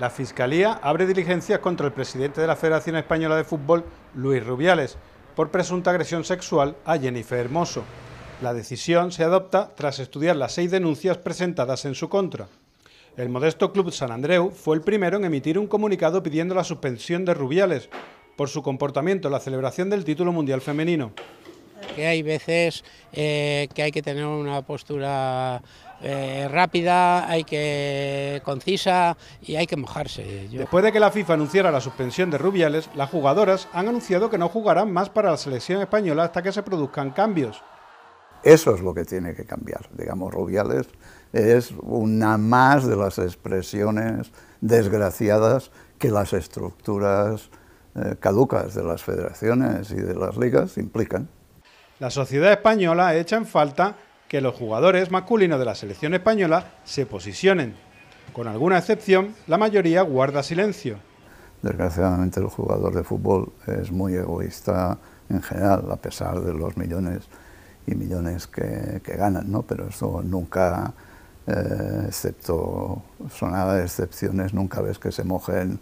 La Fiscalía abre diligencias contra el presidente de la Federación Española de Fútbol, Luis Rubiales, por presunta agresión sexual a Jennifer Hermoso. La decisión se adopta tras estudiar las seis denuncias presentadas en su contra. El modesto Club San Andreu fue el primero en emitir un comunicado pidiendo la suspensión de Rubiales por su comportamiento en la celebración del título mundial femenino que hay veces eh, que hay que tener una postura eh, rápida, hay que concisa y hay que mojarse. Después de que la FIFA anunciara la suspensión de Rubiales, las jugadoras han anunciado que no jugarán más para la selección española hasta que se produzcan cambios. Eso es lo que tiene que cambiar. Digamos, Rubiales es una más de las expresiones desgraciadas que las estructuras eh, caducas de las federaciones y de las ligas implican. La sociedad española echa en falta que los jugadores masculinos de la selección española se posicionen. Con alguna excepción, la mayoría guarda silencio. Desgraciadamente el jugador de fútbol es muy egoísta en general, a pesar de los millones y millones que, ganan, ¿no? pero eso nunca, eh, excepto sonadas excepciones, nunca ves que se mojen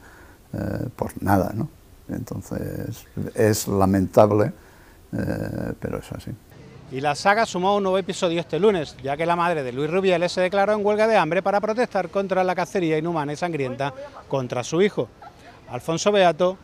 eh, por nada. ¿no? Entonces es lamentable eh, pero es así. Y la saga sumó un nuevo episodio este lunes, ya que la madre de Luis Rubiales se declaró en huelga de hambre para protestar contra la cacería inhumana y sangrienta contra su hijo. Alfonso Beato,